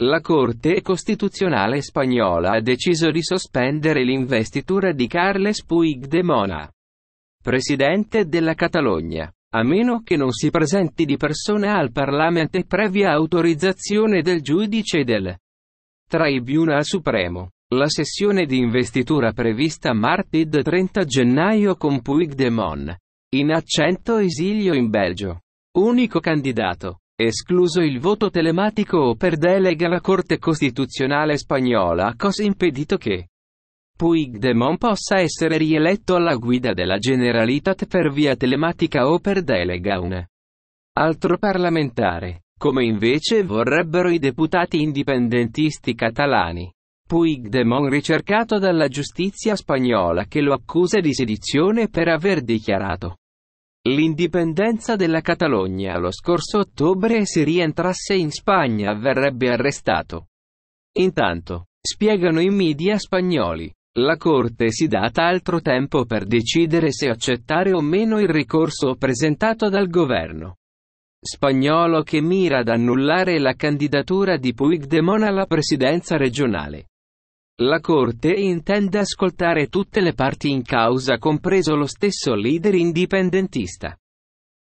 La Corte Costituzionale spagnola ha deciso di sospendere l'investitura di Carles Puigdemona, presidente della Catalogna, a meno che non si presenti di persona al Parlamento e previa autorizzazione del giudice del Tribunal Supremo. La sessione di investitura prevista martedì 30 gennaio con Puigdemont, in accento esilio in Belgio. Unico candidato. Escluso il voto telematico o per delega la Corte Costituzionale spagnola ha cosa impedito che Puigdemont possa essere rieletto alla guida della Generalitat per via telematica o per delega un altro parlamentare, come invece vorrebbero i deputati indipendentisti catalani. Puigdemont ricercato dalla giustizia spagnola che lo accusa di sedizione per aver dichiarato l'indipendenza della Catalogna lo scorso ottobre e se rientrasse in Spagna verrebbe arrestato. Intanto, spiegano i media spagnoli, la Corte si data altro tempo per decidere se accettare o meno il ricorso presentato dal governo spagnolo che mira ad annullare la candidatura di Puigdemont alla presidenza regionale. La Corte intende ascoltare tutte le parti in causa compreso lo stesso leader indipendentista.